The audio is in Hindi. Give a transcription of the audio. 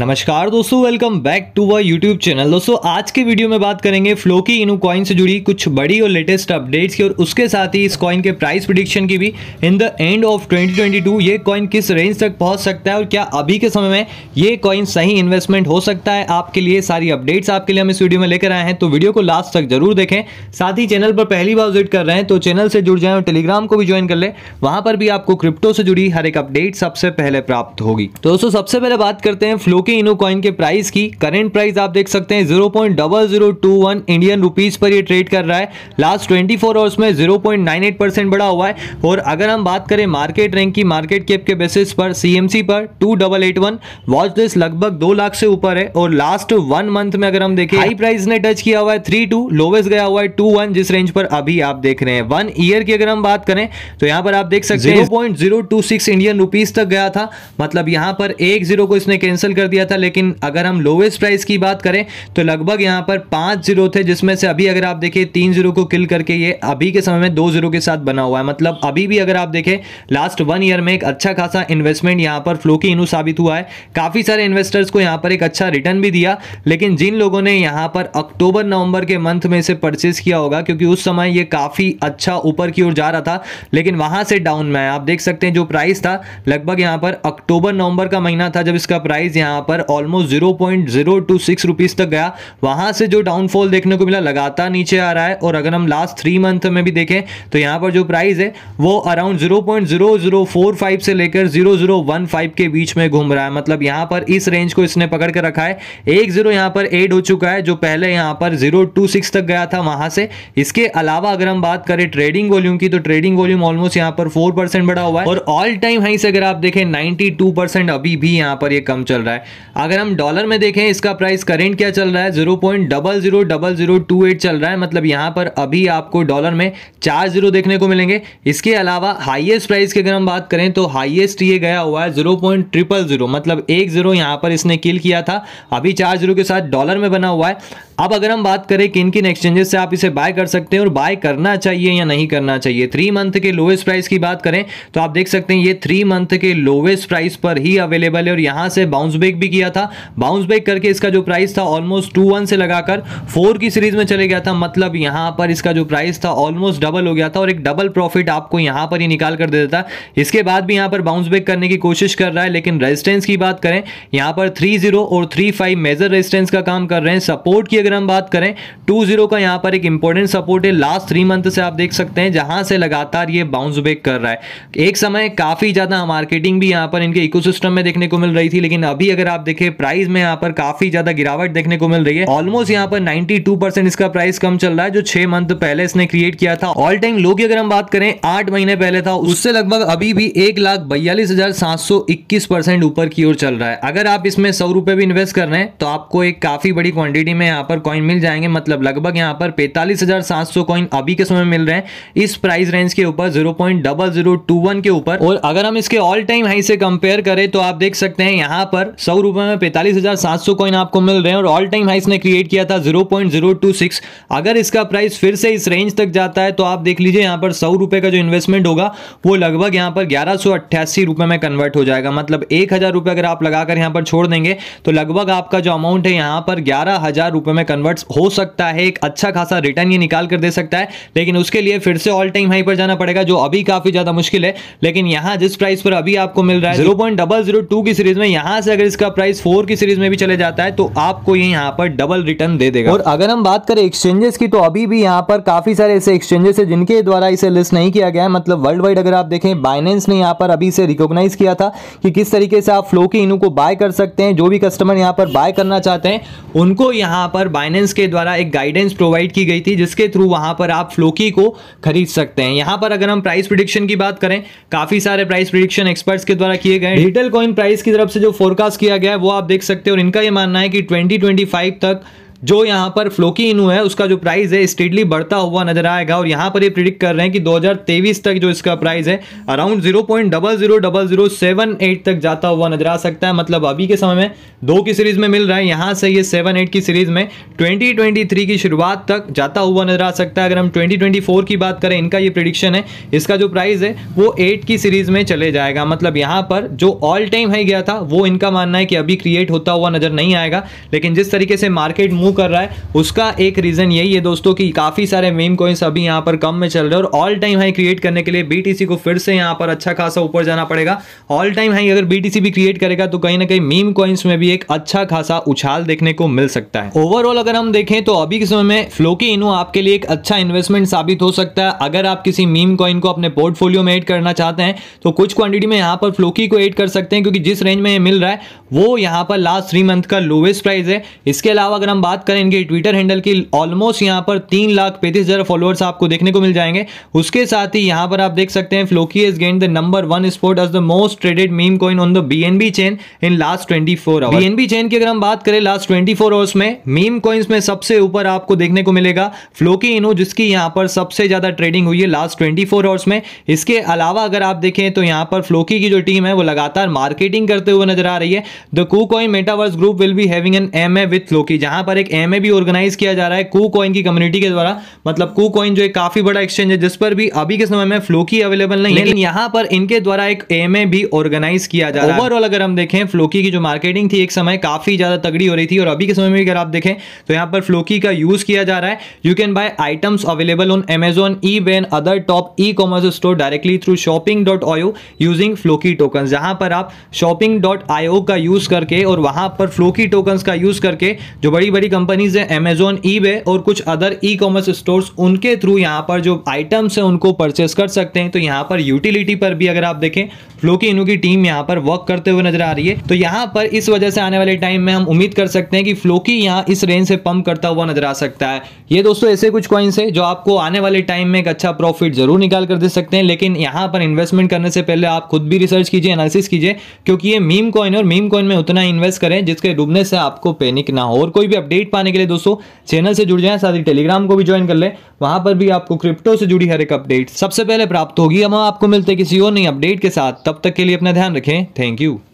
नमस्कार दोस्तों welcome back to our YouTube channel दोस्तों आज के वीडियो में बात करेंगे फ्लो की इनू कॉइन से जुड़ी कुछ बड़ी और लेटेस्ट अपडेट्स की और उसके साथ ही इस कॉइन के प्राइस प्रिडिक्शन की भी इन द एंड ऑफ 2022 ये कॉइन किस रेंज तक पहुंच सकता है और क्या अभी के समय में ये कॉइन सही इन्वेस्टमेंट हो सकता है आपके लिए सारी अपडेट्स आपके लिए हम इस वीडियो में लेकर आए हैं तो वीडियो को लास्ट तक जरूर देखें साथ ही चैनल पर पहली बार विजिट कर रहे हैं तो चैनल से जुड़ जाए और टेलीग्राम को भी ज्वाइन कर लें वहां पर भी आपको क्रिप्टो से जुड़ी हर एक अपडेट सबसे पहले प्राप्त होगी तो दोस्तों सबसे पहले बात करते हैं फ्लो कि इनो कॉइन के प्राइस की करेंट प्राइस आप देख सकते हैं zero point double zero two one Indian rupees पर ये ट्रेड कर रहा है लास्ट ट्वेंटी फोर आवर्स में zero point nine eight percent बढ़ा हुआ है और अगर हम बात करें मार्केट रैंक की मार्केट कैप के बेसिस पर सीएमसी पर two double eight one watch this लगभग दो लाख से ऊपर है और लास्ट वन मंथ में अगर हम देखें हाई प्राइस ने टच किया हुआ है थ्री टू लोवेस्ट गया हुआ है टू वन जिस रेंज पर अभी आप देख रहे हैं वन ईयर की अगर हम बात करें तो यहाँ पर आप देख सकते हैं zero point zero two six Indian rupees तक गया था मतलब यहाँ पर एक जीरो को इसने कैंसिल कर दिया था लेकिन अगर हम लोवेस्ट प्राइस की बात करें तो लगभग यहाँ पर पाँच जीरो थे जिसमें से अभी अगर आप देखें तीन जीरो को किल करके ये अभी के समय में दो जीरो के साथ बना हुआ है मतलब अभी भी अगर आप देखें लास्ट वन ईयर में एक अच्छा खासा इन्वेस्टमेंट यहाँ पर फ्लो की इनू साबित हुआ है काफ़ी सारे इन्वेस्टर्स को यहाँ पर एक अच्छा रिटर्न भी दिया लेकिन जिन लोगों ने यहाँ पर अक्टूबर नवंबर के मंथ में इसे परचेस किया होगा क्योंकि उस समय ये काफ़ी अच्छा ऊपर की ओर जा रहा था लेकिन वहाँ से डाउन में आप देख सकते हैं जो प्राइस था लगभग यहाँ पर अक्टूबर नवंबर का महीना था जब इसका प्राइस यहाँ यहाँ पर almost zero point zero two six rupees तक गया वहां से जो डाउनफॉल देखने को मिला लगातार नीचे आ रहा है और अगर हम लास्ट थ्री मंथ में भी देखें तो यहाँ पर जो प्राइस है वो around zero point zero zero four five से लेकर जीरो जीरो वन फाइव के बीच में घूम रहा है मतलब यहाँ पर इस रेंज को इसने पकड़ के रखा है एक जीरो यहाँ पर एड हो चुका है जो पहले यहाँ पर जीरो टू सिक्स तक गया था वहां से इसके अलावा अगर हम बात करें ट्रेडिंग वॉल्यूम की तो ट्रेडिंग वॉल्यूम ऑलमोस्ट यहाँ पर फोर परसेंट बढ़ा हुआ है और ऑल टाइम हाई से अगर आप देखें नाइनटी टू परसेंट अभी भी यहाँ पर ये कम चल रहा है अगर हम डॉलर में देखें इसका प्राइस करेंट क्या चल रहा है zero point double zero double zero two eight चल रहा है मतलब यहाँ पर अभी आपको डॉलर में चार जीरो देखने को मिलेंगे इसके अलावा हाईएस्ट प्राइस की अगर हम बात करें तो हाईएस्ट ये गया हुआ है जीरो पॉइंट ट्रिपल जीरो मतलब एक जीरो यहाँ पर इसने किल किया था अभी चार जीरो के साथ डॉलर में बना हुआ है अब अगर हम बात करें किन किन एक्सचेंजेस से आप इसे बाय कर सकते हैं और बाय करना चाहिए या नहीं करना चाहिए थ्री मंथ के लोवेस्ट प्राइस की बात करें तो आप देख सकते हैं ये थ्री मंथ के लोवेस्ट प्राइस पर ही अवेलेबल है और यहां से बाउंस बैक भी किया था बाउंस बैक करके इसका जो प्राइस था ऑलमोस्ट टू वन से लगाकर फोर की सीरीज में चले गया था मतलब यहां पर इसका जो प्राइस था ऑलमोस्ट डबल हो गया था और एक डबल प्रॉफिट आपको यहां पर ही निकाल कर दे देता इसके बाद भी यहां पर बाउंस बैक करने की कोशिश कर रहा है लेकिन रेजिस्टेंस की बात करें यहां पर थ्री और थ्री मेजर रेजिस्टेंस का काम कर रहे हैं सपोर्ट की अगर अगर हम बात करें टू जीरो का यहां पर एक इंपॉर्टेंट सपोर्ट है लास्ट थ्री मंथ से आप देख सकते हैं जहां से लगातार ये बाउंस बैक कर रहा है एक समय काफी ज्यादा मार्केटिंग भी यहां पर इनके इकोसिस्टम में देखने को मिल रही थी लेकिन अभी अगर आप देखें प्राइस में यहां पर काफी ज्यादा गिरावट देखने को मिल रही है ऑलमोस्ट यहां पर नाइनटी इसका प्राइस कम चल रहा है जो छह मंथ पहले इसने क्रिएट किया था ऑल टाइम लो की अगर हम बात करें आठ महीने पहले था उससे लगभग अभी भी एक ऊपर की ओर चल रहा है अगर आप इसमें सौ रुपए भी इन्वेस्ट कर रहे हैं तो आपको एक काफी बड़ी क्वांटिटी में यहाँ पर कॉइन मिल जाएंगे मतलब लगभग यहाँ पर पैंतालीस हजार सात सौ कॉइन अभी के समय मिल रहे हैं इस प्राइस रेंज के ऊपर zero point double zero two one के ऊपर और अगर हम इसके ऑल टाइम हाई से कंपेयर करें तो आप देख सकते हैं यहाँ पर सौ रुपए में पैंतालीस हजार सात सौ कॉइन आपको मिल रहे हैं और ऑल टाइम हाई इसने क्रिएट किया था zero point zero two six अगर इसका प्राइस फिर से इस रेंज तक जाता है तो आप देख लीजिए यहाँ पर सौ रुपए का जो इन्वेस्टमेंट होगा वो लगभग यहाँ पर ग्यारह सौ अट्ठासी रुपए में कन्वर्ट हो जाएगा मतलब एक हजार रुपए अगर आप लगाकर यहाँ पर छोड़ देंगे तो लगभग आपका जो अमाउंट है यहाँ पर ग्यारह हजार रुपए में कन्वर्ट हो सकता है एक अच्छा खासा रिटर्न ये निकाल कर दे सकता है लेकिन उसके लिए फिर से ऑल टाइम हाई पर जाना पड़ेगा जो अभी काफी ज्यादा मुश्किल है लेकिन यहाँ जिस प्राइस पर अभी आपको मिल रहा है zero point double zero two की सीरीज में यहाँ से अगर इसका प्राइस फोर की सीरीज में भी चले जाता है तो आपको ये यहाँ पर डबल रिटर्न दे देगा और अगर हम बात करें एक्सचेंजेस की तो अभी भी यहाँ पर काफी सारे ऐसे एक्सचेंजेस है जिनके द्वारा इसे लिस्ट नहीं किया गया है मतलब वर्ल्ड वाइड अगर आप देखें बाइनेंस ने यहाँ पर अभी इसे रिकॉग्नाइज किया था कि किस तरीके से आप फ्लो के इनू को बाय कर सकते हैं जो भी कस्टमर यहाँ पर बाय करना चाहते हैं उनको यहाँ पर बाइनेंस के द्वारा एक गाइडेंस प्रोवाइड की गई थी जिसके थ्रू वहां पर आप फ्लोकी को खरीद सकते हैं यहां पर अगर हम प्राइस प्रिडिक्शन की बात करें काफ़ी सारे प्राइस प्रिडिक्शन एक्सपर्ट्स के द्वारा किए गए डिजिटल कॉइन प्राइस की तरफ से जो फोरकास्ट किया गया है वो आप देख सकते हो और इनका यह मानना है कि ट्वेंटी तक जो यहाँ पर फ्लोकी इनू है उसका जो प्राइस है स्टेडली बढ़ता हुआ नजर आएगा और यहाँ पर ये प्रिडिक्ट कर रहे हैं कि 2023 तक जो इसका प्राइस है around zero point double zero double zero seven eight तक जाता हुआ नजर आ सकता है मतलब अभी के समय में दो की सीरीज में मिल रहा है यहाँ से ये सेवन एट की सीरीज में ट्वेंटी ट्वेंटी थ्री की शुरुआत तक जाता हुआ नजर आ सकता है अगर हम ट्वेंटी ट्वेंटी फोर की बात करें इनका ये प्रिडिक्शन है इसका जो प्राइस है वो एट की सीरीज में चले जाएगा मतलब यहाँ पर जो ऑल टाइम है गया था वो इनका मानना है कि अभी क्रिएट होता हुआ नजर नहीं आएगा लेकिन जिस तरीके से मार्केट मूव क्यों कर रहा है उसका एक रीज़न यही है दोस्तों कि काफ़ी सारे मेम कोइंस अभी यहाँ पर कम में चल रहे हैं और ऑल टाइम हाई क्रिएट करने के लिए बीटीसी को फिर से यहाँ पर अच्छा खासा ऊपर जाना पड़ेगा ऑल टाइम हाई अगर बीटीसी भी क्रिएट करेगा तो कहीं ना कहीं मीम कॉइन्स में भी एक अच्छा खासा उछाल देखने को मिल सकता है ओवरऑल अगर हम देखें तो अभी के समय में फ्लोकी इनो आपके लिए एक अच्छा इन्वेस्टमेंट साबित हो सकता है अगर आप किसी मीम कॉइन को अपने पोर्टफोलियो में एड करना चाहते हैं तो कुछ क्वांटिटी में यहाँ पर फ्लोकी को एड कर सकते हैं क्योंकि जिस रेंज में ये मिल रहा है वो यहाँ पर लास्ट थ्री मंथ का लोवेस्ट प्राइस है इसके अलावा अगर हम बात बात करें इनके ट्विटर हैंडल की ऑलमोस्ट यहाँ पर तीन लाख पैंतीस हज़ार फॉलोअर्स आपको देखने को मिल जाएंगे उसके साथ ही यहाँ पर आप देख सकते हैं Floki is gain the number one spot as the most traded meme coin on the B N B chain in last twenty four hours B N B chain की अगर हम बात करें लास्ट ट्वेंटी फोर आवर्स में मीम कॉइन्स में सबसे ऊपर आपको देखने को मिलेगा फ्लोकी इनो जिसकी यहाँ पर सबसे ज़्यादा ट्रेडिंग हुई है लास्ट ट्वेंटी फोर आवर्स में इसके अलावा अगर आप देखें तो यहाँ पर फ्लोकी की जो टीम है वो लगातार मार्केटिंग करते हुए नजर आ रही है the KuCoin metaverse group will be having an M A with Floki जहां पर एक एक एम भी ऑर्गेनाइज किया जा रहा है कू कॉइन की कम्युनिटी के द्वारा मतलब कू कॉइन जो एक काफी बड़ा एक्सचेंज है जिस पर भी अभी के समय में फ्लोकी अवेलेबल नहीं लेकिन है यहाँ पर इनके द्वारा एक एम भी ऑर्गेनाइज किया जा रहा है ओवरऑल अगर हम देखें फ्लोकी की जो मार्केटिंग थी एक समय काफी ज्यादा तगड़ी हो रही थी और अभी के समय में अगर आप देखें तो यहाँ पर फ्लोकी का यूज किया जा रहा है you can buy items available on Amazon eBay other top e commerce store directly through shopping dot io using Floki token जहां पर आप शॉपिंग डॉट आयो का यूज करके और वहां पर फ्लोकी टोकन का यूज करके जो बड़ी बड़ी कंपनीज हैं अमेजोन ई और कुछ अदर ई कॉमर्स स्टोर्स उनके थ्रू यहाँ पर जो आइटम्स हैं उनको परचेस कर सकते हैं तो यहाँ पर यूटिलिटी पर भी अगर आप देखें फ्लो की इनू की टीम यहाँ पर वर्क करते हुए नजर आ रही है तो यहाँ पर इस वजह से आने वाले टाइम में हम उम्मीद कर सकते हैं कि फ्लो की यहाँ इस रेंज से पंप करता हुआ नजर आ सकता है ये दोस्तों ऐसे कुछ कॉइन्स है जो आपको आने वाले टाइम में एक अच्छा प्रॉफिट जरूर निकाल कर दे सकते हैं लेकिन यहाँ पर इन्वेस्टमेंट करने से पहले आप खुद भी रिसर्च कीजिए एनालिसिस कीजिए क्योंकि ये मीम कॉइन और मीम कॉइन में उतना इन्वेस्ट करें जिसके डूबने से आपको पैनिक ना हो और कोई भी अपडेट अपडेट पाने के लिए दोस्तों चैनल से जुड़ जाएं साथ ही टेलीग्राम को भी ज्वाइन कर लें वहां पर भी आपको क्रिप्टो से जुड़ी हर एक अपडेट सबसे पहले प्राप्त होगी हम आपको मिलते किसी और नई अपडेट के साथ तब तक के लिए अपना ध्यान रखें थैंक यू